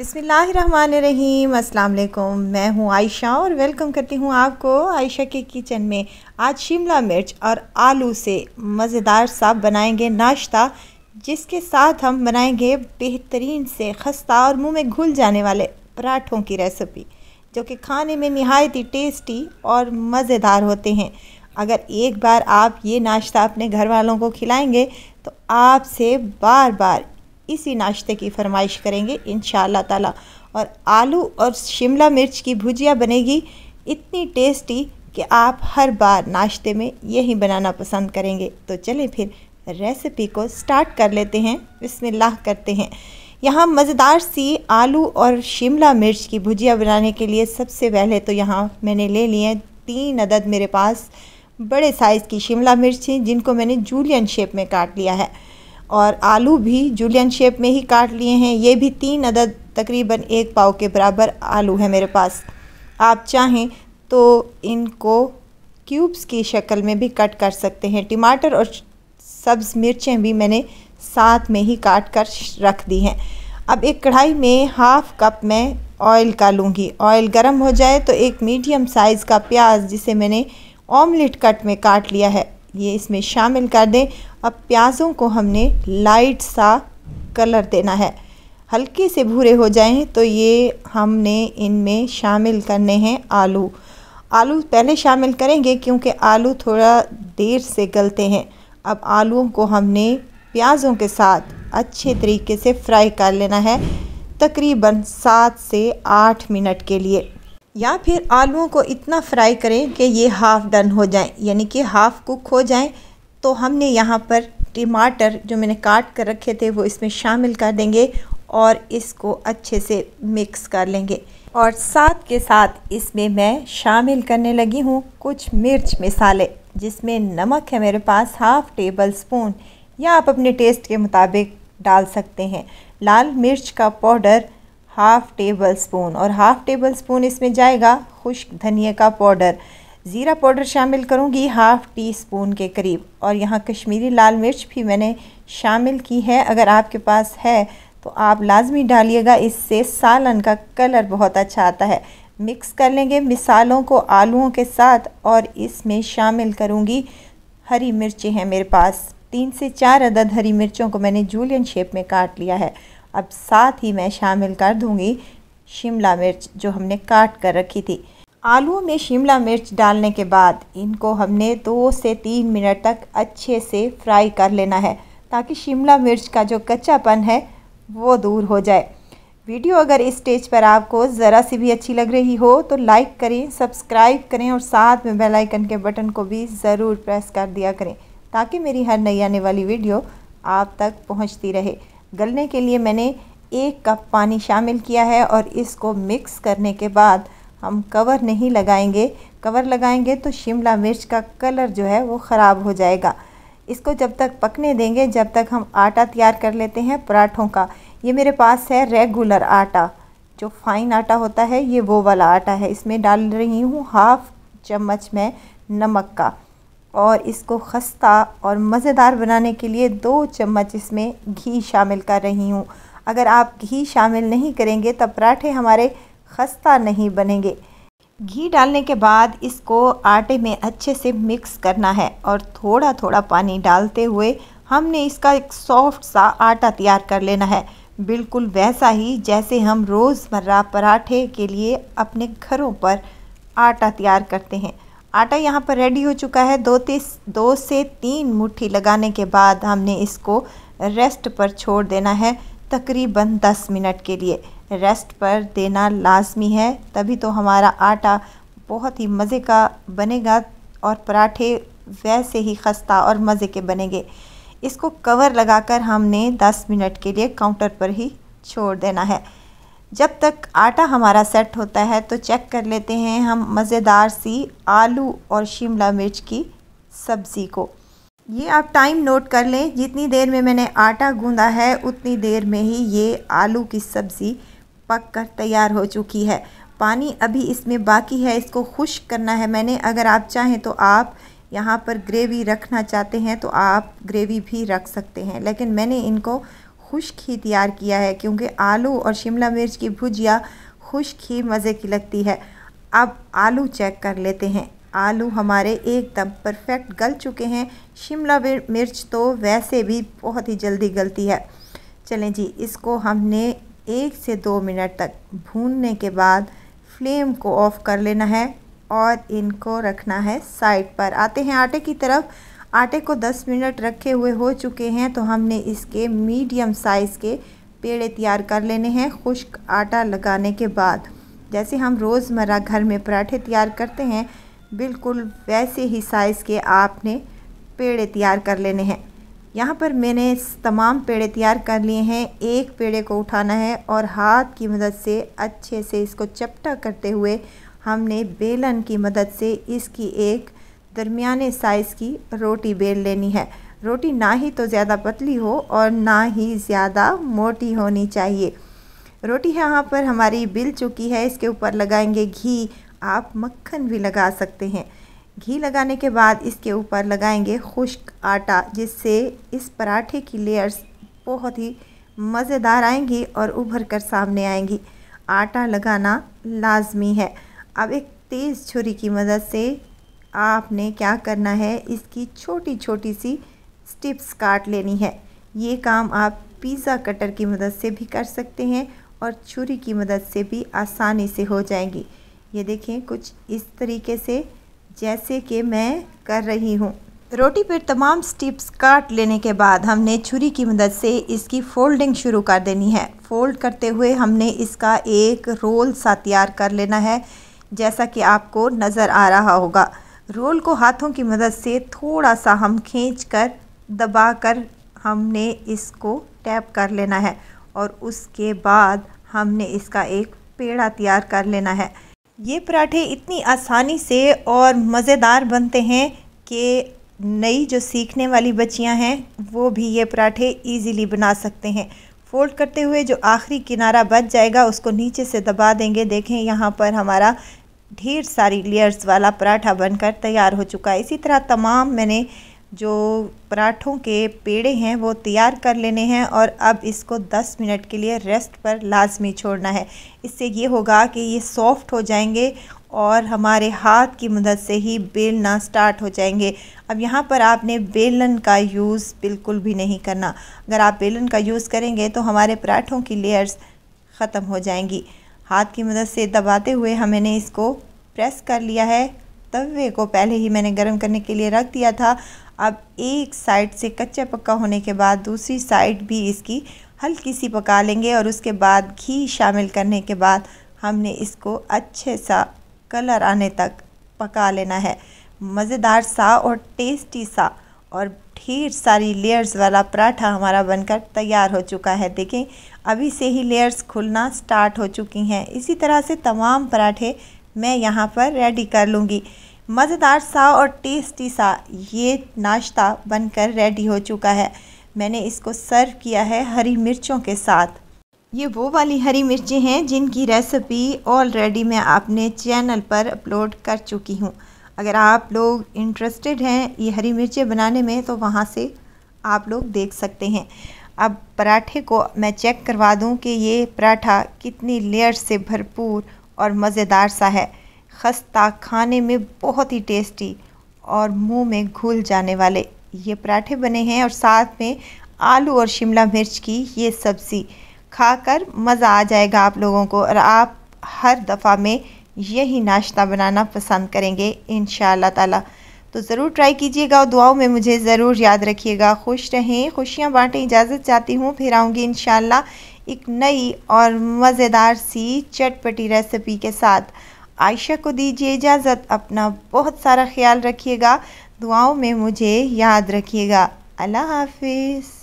बिसमीम अल्लाम मैं हूँ आयशा और वेलकम करती हूँ आपको आयशा के किचन में आज शिमला मिर्च और आलू से मज़ेदार सा बनाएंगे नाश्ता जिसके साथ हम बनाएंगे बेहतरीन से खस्ता और मुंह में घुल जाने वाले पराठों की रेसिपी जो कि खाने में नहायत ही टेस्टी और मज़ेदार होते हैं अगर एक बार आप ये नाश्ता अपने घर वालों को खिलाएंगे तो आपसे बार बार इसी नाश्ते की फरमाइश करेंगे इन ताला और आलू और शिमला मिर्च की भुजिया बनेगी इतनी टेस्टी कि आप हर बार नाश्ते में यही बनाना पसंद करेंगे तो चलें फिर रेसिपी को स्टार्ट कर लेते हैं इसमें लाह करते हैं यहाँ मज़ेदार सी आलू और शिमला मिर्च की भुजिया बनाने के लिए सबसे पहले तो यहाँ मैंने ले लिए हैं तीन अदद मेरे पास बड़े साइज़ की शिमला मिर्च हैं जिनको मैंने जूलियन शेप में काट लिया है और आलू भी जुलियन शेप में ही काट लिए हैं ये भी तीन अदद तकरीबन एक पाव के बराबर आलू है मेरे पास आप चाहें तो इनको क्यूब्स की शक्ल में भी कट कर सकते हैं टमाटर और सब्ज़ मिर्चें भी मैंने साथ में ही काट कर रख दी हैं अब एक कढ़ाई में हाफ़ कप मैं ऑयल का लूँगी ऑयल गर्म हो जाए तो एक मीडियम साइज़ का प्याज जिसे मैंने ऑमलेट कट में काट लिया है ये इसमें शामिल कर दें अब प्याज़ों को हमने लाइट सा कलर देना है हल्के से भूरे हो जाएं तो ये हमने इनमें शामिल करने हैं आलू आलू पहले शामिल करेंगे क्योंकि आलू थोड़ा देर से गलते हैं अब आलूओं को हमने प्याज़ों के साथ अच्छे तरीके से फ्राई कर लेना है तकरीबन सात से आठ मिनट के लिए या फिर आलूओं को इतना फ्राई करें कि ये हाफ़ डन हो जाए यानी कि हाफ़ कुक हो जाए तो हमने यहाँ पर टमाटर जो मैंने काट कर रखे थे वो इसमें शामिल कर देंगे और इसको अच्छे से मिक्स कर लेंगे और साथ के साथ इसमें मैं शामिल करने लगी हूँ कुछ मिर्च मसाले जिसमें नमक है मेरे पास हाफ़ टेबल स्पून या आप अपने टेस्ट के मुताबिक डाल सकते हैं लाल मिर्च का पाउडर हाफ़ टेबल स्पून और हाफ़ टेबल स्पून इसमें जाएगा खुश्क धनिया का पाउडर ज़ीरा पाउडर शामिल करूँगी हाफ़ टी स्पून के करीब और यहाँ कश्मीरी लाल मिर्च भी मैंने शामिल की है अगर आपके पास है तो आप लाजमी डालिएगा इससे सालन का कलर बहुत अच्छा आता है मिक्स कर लेंगे मिसालों को आलूओं के साथ और इसमें शामिल करूँगी हरी मिर्चें हैं मेरे पास तीन से चार अदद हरी मिर्चों को मैंने जूलियन शेप में काट लिया है अब साथ ही मैं शामिल कर दूंगी शिमला मिर्च जो हमने काट कर रखी थी आलू में शिमला मिर्च डालने के बाद इनको हमने दो से तीन मिनट तक अच्छे से फ्राई कर लेना है ताकि शिमला मिर्च का जो कच्चापन है वो दूर हो जाए वीडियो अगर इस स्टेज पर आपको ज़रा सी भी अच्छी लग रही हो तो लाइक करें सब्सक्राइब करें और साथ में बेल आइकन के बटन को भी ज़रूर प्रेस कर दिया करें ताकि मेरी हर नई आने वाली वीडियो आप तक पहुंचती रहे गलने के लिए मैंने एक कप पानी शामिल किया है और इसको मिक्स करने के बाद हम कवर नहीं लगाएंगे कवर लगाएंगे तो शिमला मिर्च का कलर जो है वो ख़राब हो जाएगा इसको जब तक पकने देंगे जब तक हम आटा तैयार कर लेते हैं पराठों का ये मेरे पास है रेगुलर आटा जो फाइन आटा होता है ये वो वाला आटा है इसमें डाल रही हूँ हाफ़ चम्मच में नमक का और इसको खस्ता और मज़ेदार बनाने के लिए दो चम्मच इसमें घी शामिल कर रही हूँ अगर आप घी शामिल नहीं करेंगे तब पराठे हमारे खस्ता नहीं बनेंगे घी डालने के बाद इसको आटे में अच्छे से मिक्स करना है और थोड़ा थोड़ा पानी डालते हुए हमने इसका एक सॉफ्ट सा आटा तैयार कर लेना है बिल्कुल वैसा ही जैसे हम रोज़मर्रा पराठे के लिए अपने घरों पर आटा तैयार करते हैं आटा यहाँ पर रेडी हो चुका है दो तीस दो से तीन मुट्ठी लगाने के बाद हमने इसको रेस्ट पर छोड़ देना है तकरीबन दस मिनट के लिए रेस्ट पर देना लाजमी है तभी तो हमारा आटा बहुत ही मज़े का बनेगा और पराठे वैसे ही खस्ता और मज़े के बनेंगे इसको कवर लगाकर हमने 10 मिनट के लिए काउंटर पर ही छोड़ देना है जब तक आटा हमारा सेट होता है तो चेक कर लेते हैं हम मज़ेदार सी आलू और शिमला मिर्च की सब्ज़ी को ये आप टाइम नोट कर लें जितनी देर में मैंने आटा गूंदा है उतनी देर में ही ये आलू की सब्ज़ी पक कर तैयार हो चुकी है पानी अभी इसमें बाकी है इसको खुश्क करना है मैंने अगर आप चाहें तो आप यहाँ पर ग्रेवी रखना चाहते हैं तो आप ग्रेवी भी रख सकते हैं लेकिन मैंने इनको खुश्क ही तैयार किया है क्योंकि आलू और शिमला मिर्च की भुजिया खुश्क ही मज़े की लगती है अब आलू चेक कर लेते हैं आलू हमारे एकदम परफेक्ट गल चुके हैं शिमला मिर्च तो वैसे भी बहुत ही जल्दी गलती है चलें जी इसको हमने एक से दो मिनट तक भूनने के बाद फ्लेम को ऑफ़ कर लेना है और इनको रखना है साइड पर आते हैं आटे की तरफ आटे को 10 मिनट रखे हुए हो चुके हैं तो हमने इसके मीडियम साइज़ के पेड़े तैयार कर लेने हैं खुश्क आटा लगाने के बाद जैसे हम रोज़मर्रा घर में पराठे तैयार करते हैं बिल्कुल वैसे ही साइज़ के आपने पेड़े तैयार कर लेने हैं यहाँ पर मैंने तमाम पेड़े तैयार कर लिए हैं एक पेड़े को उठाना है और हाथ की मदद से अच्छे से इसको चपटा करते हुए हमने बेलन की मदद से इसकी एक दरमियाने साइज़ की रोटी बेल लेनी है रोटी ना ही तो ज़्यादा पतली हो और ना ही ज़्यादा मोटी होनी चाहिए रोटी यहाँ पर हमारी बिल चुकी है इसके ऊपर लगाएंगे घी आप मक्खन भी लगा सकते हैं घी लगाने के बाद इसके ऊपर लगाएंगे खुश्क आटा जिससे इस पराठे की लेयर्स बहुत ही मज़ेदार आएंगी और उभर कर सामने आएंगी आटा लगाना लाजमी है अब एक तेज़ छुरी की मदद से आपने क्या करना है इसकी छोटी छोटी सी स्टिप्स काट लेनी है ये काम आप पिज़्ज़ा कटर की मदद से भी कर सकते हैं और छुरी की मदद से भी आसानी से हो जाएंगी ये देखें कुछ इस तरीके से जैसे कि मैं कर रही हूँ रोटी पर तमाम स्टिप्स काट लेने के बाद हमने छुरी की मदद से इसकी फोल्डिंग शुरू कर देनी है फोल्ड करते हुए हमने इसका एक रोल सा तैयार कर लेना है जैसा कि आपको नज़र आ रहा होगा रोल को हाथों की मदद से थोड़ा सा हम खींच कर दबा कर हमने इसको टैप कर लेना है और उसके बाद हमने इसका एक पेड़ा तैयार कर लेना है ये पराठे इतनी आसानी से और मज़ेदार बनते हैं कि नई जो सीखने वाली बच्चियां हैं वो भी ये पराठे इजीली बना सकते हैं फोल्ड करते हुए जो आखिरी किनारा बच जाएगा उसको नीचे से दबा देंगे देखें यहाँ पर हमारा ढेर सारी लेयर्स वाला पराठा बनकर तैयार हो चुका है इसी तरह तमाम मैंने जो पराठों के पेड़े हैं वो तैयार कर लेने हैं और अब इसको 10 मिनट के लिए रेस्ट पर लाजमी छोड़ना है इससे ये होगा कि ये सॉफ़्ट हो जाएंगे और हमारे हाथ की मदद से ही बेलना स्टार्ट हो जाएंगे अब यहाँ पर आपने बेलन का यूज़ बिल्कुल भी नहीं करना अगर आप बेलन का यूज़ करेंगे तो हमारे पराठों की लेयर्स ख़त्म हो जाएंगी हाथ की मदद से दबाते हुए हमने इसको प्रेस कर लिया है तवे को पहले ही मैंने गर्म करने के लिए रख दिया था अब एक साइड से कच्चा पक्का होने के बाद दूसरी साइड भी इसकी हल्की सी पका लेंगे और उसके बाद घी शामिल करने के बाद हमने इसको अच्छे सा कलर आने तक पका लेना है मज़ेदार सा और टेस्टी सा और ढेर सारी लेयर्स वाला पराठा हमारा बनकर तैयार हो चुका है देखें अभी से ही लेयर्स खुलना स्टार्ट हो चुकी हैं इसी तरह से तमाम पराठे मैं यहाँ पर रेडी कर लूँगी मज़ेदार सा और टेस्टी सा ये नाश्ता बनकर रेडी हो चुका है मैंने इसको सर्व किया है हरी मिर्चों के साथ ये वो वाली हरी मिर्चें हैं जिनकी रेसिपी ऑलरेडी मैं अपने चैनल पर अपलोड कर चुकी हूँ अगर आप लोग इंटरेस्टेड हैं ये हरी मिर्चें बनाने में तो वहाँ से आप लोग देख सकते हैं अब पराठे को मैं चेक करवा दूं कि ये पराठा कितनी लेयर से भरपूर और मज़ेदार सा है खस्ता खाने में बहुत ही टेस्टी और मुंह में घुल जाने वाले ये पराठे बने हैं और साथ में आलू और शिमला मिर्च की ये सब्ज़ी खाकर मज़ा आ जाएगा आप लोगों को और आप हर दफ़ा में यही नाश्ता बनाना पसंद करेंगे इन ताला तो ज़रूर ट्राई कीजिएगा और दुआओं में मुझे ज़रूर याद रखिएगा खुश रहें खुशियाँ बाँटें इजाज़त चाहती हूँ फिर आऊँगी इन एक नई और मज़ेदार सी चटपटी रेसिपी के साथ आयशा को दीजिए इजाज़त अपना बहुत सारा ख्याल रखिएगा दुआओं में मुझे याद रखिएगा अल्लाह हाफिज़